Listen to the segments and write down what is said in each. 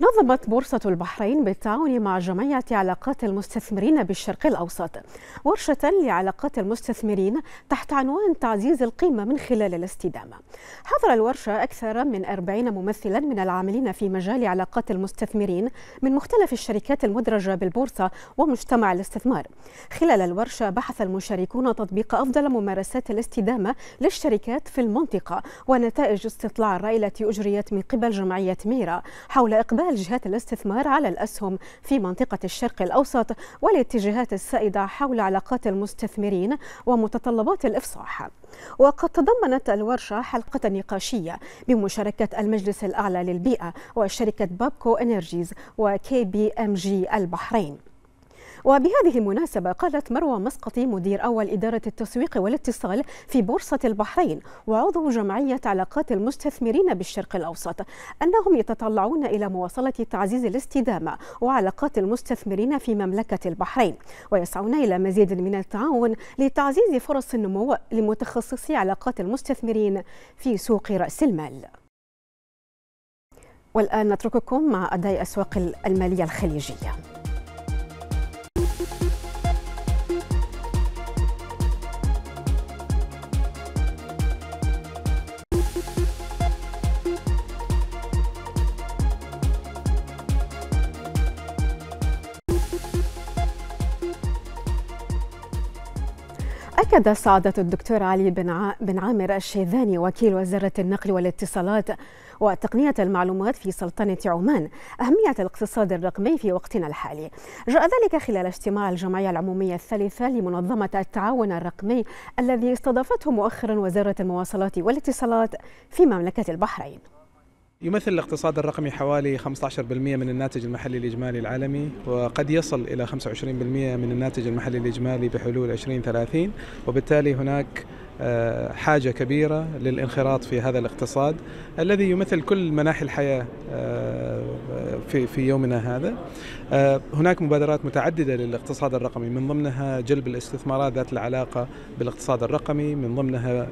نظمت بورصة البحرين بالتعاون مع جمعية علاقات المستثمرين بالشرق الأوسط ورشة لعلاقات المستثمرين تحت عنوان تعزيز القيمة من خلال الاستدامة حضر الورشة أكثر من 40 ممثلا من العاملين في مجال علاقات المستثمرين من مختلف الشركات المدرجة بالبورصة ومجتمع الاستثمار خلال الورشة بحث المشاركون تطبيق أفضل ممارسات الاستدامة للشركات في المنطقة ونتائج استطلاع الرأي التي أجريت من قبل جمعية ميرا حول إقبال انتباه جهات الاستثمار على الأسهم في منطقة الشرق الأوسط والاتجاهات السائدة حول علاقات المستثمرين ومتطلبات الإفصاح وقد تضمنت الورشة حلقة نقاشية بمشاركة المجلس الأعلى للبيئة وشركة بابكو انرجيز وكي بي ام جي البحرين وبهذه المناسبة قالت مروى مسقطي مدير أول إدارة التسويق والاتصال في بورصة البحرين وعضو جمعية علاقات المستثمرين بالشرق الأوسط أنهم يتطلعون إلى مواصلة تعزيز الاستدامة وعلاقات المستثمرين في مملكة البحرين ويسعون إلى مزيد من التعاون لتعزيز فرص النمو لمتخصصي علاقات المستثمرين في سوق رأس المال والآن نترككم مع أداء أسواق المالية الخليجية أكد سعادة الدكتور علي بن عامر الشيذاني وكيل وزارة النقل والاتصالات وتقنية المعلومات في سلطنة عمان أهمية الاقتصاد الرقمي في وقتنا الحالي جاء ذلك خلال اجتماع الجمعية العمومية الثالثة لمنظمة التعاون الرقمي الذي استضافته مؤخرا وزارة المواصلات والاتصالات في مملكة البحرين يمثل الاقتصاد الرقمي حوالي 15% من الناتج المحلي الإجمالي العالمي وقد يصل إلى 25% من الناتج المحلي الإجمالي بحلول 2030 وبالتالي هناك آه، حاجة كبيرة للانخراط في هذا الاقتصاد الذي يمثل كل مناحي الحياة آه، في في يومنا هذا آه، هناك مبادرات متعددة للاقتصاد الرقمي من ضمنها جلب الاستثمارات ذات العلاقة بالاقتصاد الرقمي من ضمنها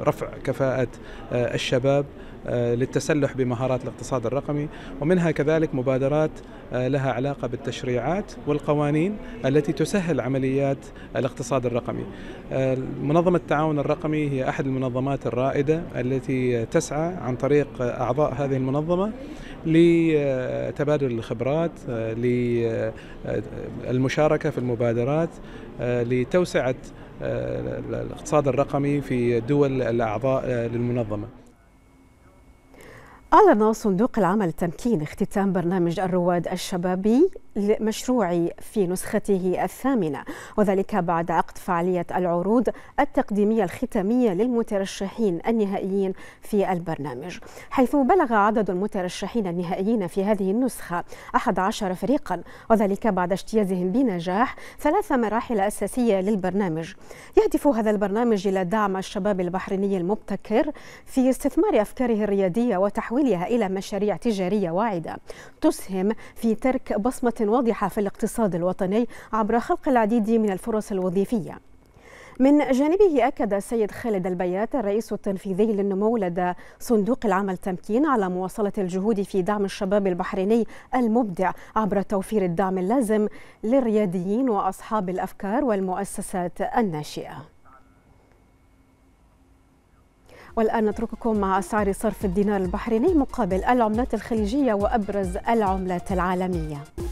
رفع كفاءة الشباب آه، للتسلح بمهارات الاقتصاد الرقمي ومنها كذلك مبادرات آه، لها علاقة بالتشريعات والقوانين التي تسهل عمليات الاقتصاد الرقمي آه، منظمة التعاون الرقمي هي أحد المنظمات الرائدة التي تسعى عن طريق أعضاء هذه المنظمة لتبادل الخبرات للمشاركة في المبادرات لتوسعة الاقتصاد الرقمي في دول الأعضاء للمنظمة أعلن صندوق العمل التمكين اختتام برنامج الرواد الشبابي المشروع في نسخته الثامنة وذلك بعد عقد فعالية العروض التقديمية الختامية للمترشحين النهائيين في البرنامج حيث بلغ عدد المترشحين النهائيين في هذه النسخة 11 فريقا وذلك بعد اجتيازهم بنجاح ثلاث مراحل أساسية للبرنامج يهدف هذا البرنامج إلى دعم الشباب البحريني المبتكر في استثمار أفكاره الريادية وتحويلها إلى مشاريع تجارية واعدة تسهم في ترك بصمة واضحة في الاقتصاد الوطني عبر خلق العديد من الفرص الوظيفية من جانبه أكد السيد خالد البيات الرئيس التنفيذي للنمو لدى صندوق العمل تمكين على مواصلة الجهود في دعم الشباب البحريني المبدع عبر توفير الدعم اللازم للرياديين وأصحاب الأفكار والمؤسسات الناشئة والآن نترككم مع أسعار صرف الدينار البحريني مقابل العملات الخليجية وأبرز العملات العالمية